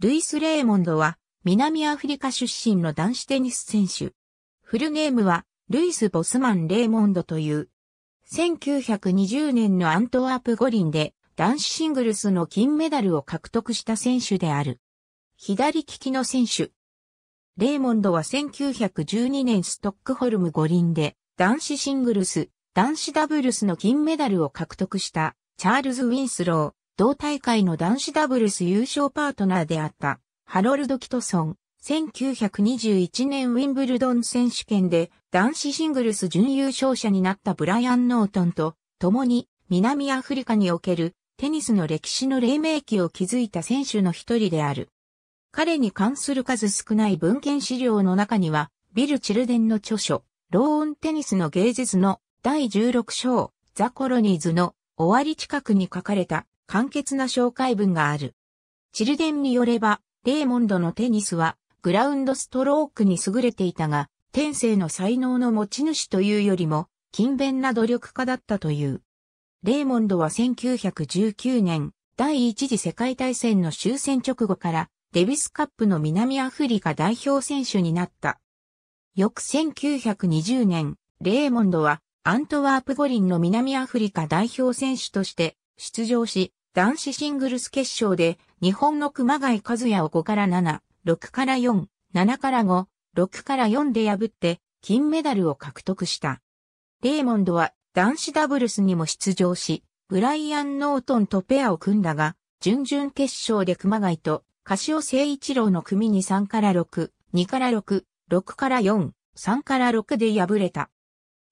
ルイス・レーモンドは、南アフリカ出身の男子テニス選手。フルネームは、ルイス・ボスマン・レーモンドという。1920年のアントワープ五輪で、男子シングルスの金メダルを獲得した選手である。左利きの選手。レーモンドは1912年ストックホルム五輪で、男子シングルス、男子ダブルスの金メダルを獲得した、チャールズ・ウィンスロー、同大会の男子ダブルス優勝パートナーであった、ハロルド・キトソン。1921年ウィンブルドン選手権で男子シングルス準優勝者になったブライアン・ノートンと共に南アフリカにおけるテニスの歴史の黎明期を築いた選手の一人である。彼に関する数少ない文献資料の中には、ビル・チルデンの著書、ローンテニスの芸術の第16章、ザ・コロニーズの終わり近くに書かれた簡潔な紹介文がある。チルデンによれば、レーモンドのテニスは、グラウンドストロークに優れていたが、天性の才能の持ち主というよりも、勤勉な努力家だったという。レーモンドは1919年、第一次世界大戦の終戦直後から、デビスカップの南アフリカ代表選手になった。翌1920年、レーモンドは、アントワープ五輪の南アフリカ代表選手として出場し、男子シングルス決勝で日本の熊谷和也を5から7、6から4、7から5、6から4で破って金メダルを獲得した。レーモンドは男子ダブルスにも出場し、ブライアン・ノートンとペアを組んだが、準々決勝で熊谷と柏誠一郎の組に3から6、2から6、6から4、3から6で敗れた。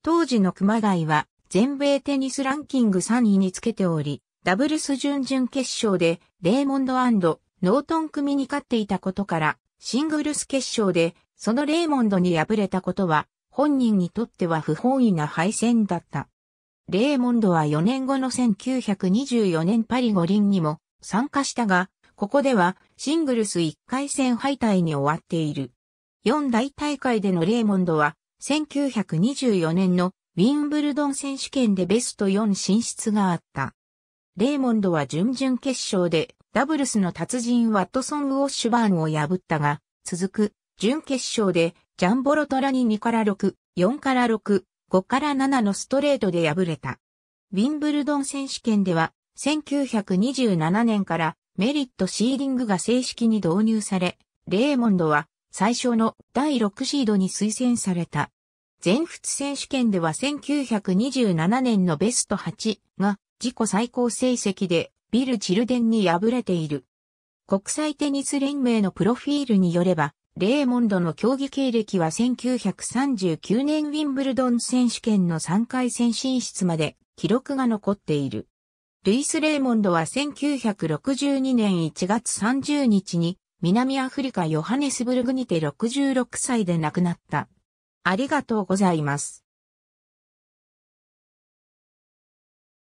当時の熊谷は全米テニスランキング3位につけており、ダブルス準々決勝でレーモンドノートン組に勝っていたことから、シングルス決勝でそのレーモンドに敗れたことは、本人にとっては不本意な敗戦だった。レーモンドは4年後の1924年パリ五輪にも参加したが、ここではシングルス1回戦敗退に終わっている。4大大会でのレーモンドは、1924年のウィンブルドン選手権でベスト4進出があった。レーモンドは準々決勝でダブルスの達人ワットソン・ウォッシュバーンを破ったが、続く準決勝でジャンボロトラに2から6、4から6、5から7のストレートで敗れた。ウィンブルドン選手権では1927年からメリットシーディングが正式に導入され、レーモンドは最初の第6シードに推薦された。全仏選手権では1927年のベスト8が自己最高成績でビル・チルデンに敗れている。国際テニス連盟のプロフィールによれば、レーモンドの競技経歴は1939年ウィンブルドン選手権の3回戦進出まで記録が残っている。ルイス・レーモンドは1962年1月30日に南アフリカヨハネスブルグにて66歳で亡くなった。ありがとうございます。